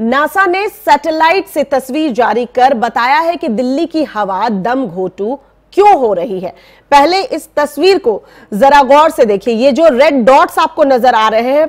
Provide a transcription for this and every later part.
NASA ने satellite से तस्वीर जारी कर बताया है कि दिल्ली की हवा दम घोटू क्यों हो रही है पहले इस तस्वीर को जरा गौर से देखिए ये जो रेड डॉट्स आपको नजर आ रहे हैं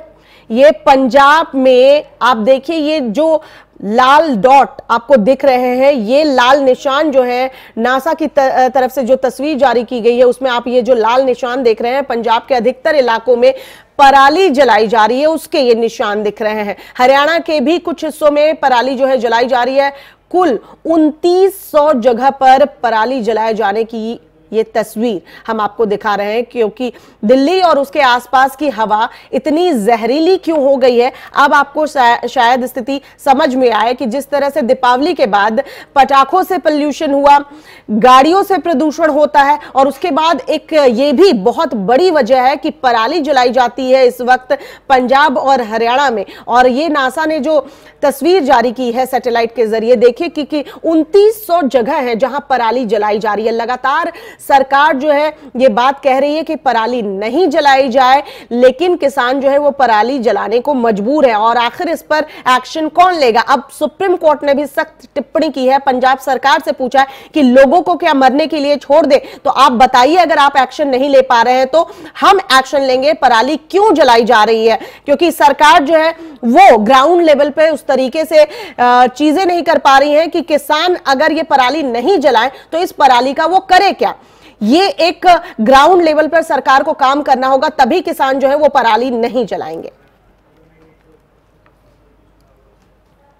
ये पंजाब में आप देखिए ये जो लाल डॉट आपको दिख रहे हैं ये लाल निशान जो है नासा की तरफ से जो तस्वीर जारी की गई है उसमें आप ये जो लाल निशान देख रहे हैं पंजाब के अधिकतर इलाकों में पराली जलाई जा रही है उसके ये निशान दिख रहे हैं हरियाणा के भी कुछ हिस्सों में पराली जो है जलाई जा रही है कुल उनतीस जगह पर पराली जलाए जाने की ये तस्वीर हम आपको दिखा रहे हैं क्योंकि दिल्ली और उसके आसपास की हवा इतनी जहरीली क्यों हो गई है अब आपको शायद स्थिति समझ में आए कि जिस तरह से दीपावली के बाद पटाखों से पॉल्यूशन हुआ गाड़ियों से प्रदूषण होता है और उसके बाद एक ये भी बहुत बड़ी वजह है कि पराली जलाई जाती है इस वक्त पंजाब और हरियाणा में और ये नासा ने जो तस्वीर जारी की है सैटेलाइट के जरिए देखिए कि, कि उनतीस जगह है जहां पराली जलाई जा रही है लगातार सरकार जो है ये बात कह रही है कि पराली नहीं जलाई जाए लेकिन किसान जो है वो पराली जलाने को मजबूर है और आखिर इस पर एक्शन कौन लेगा अब सुप्रीम कोर्ट ने भी सख्त टिप्पणी की है पंजाब सरकार से पूछा है कि लोगों को क्या मरने के लिए छोड़ दे तो आप बताइए अगर आप एक्शन नहीं ले पा रहे हैं तो हम एक्शन लेंगे पराली क्यों जलाई जा रही है क्योंकि सरकार जो है वो ग्राउंड लेवल पे उस तरीके से चीजें नहीं कर पा रही हैं कि किसान अगर ये पराली नहीं जलाए तो इस पराली का वो करे क्या ये एक ग्राउंड लेवल पर सरकार को काम करना होगा तभी किसान जो है वो पराली नहीं जलाएंगे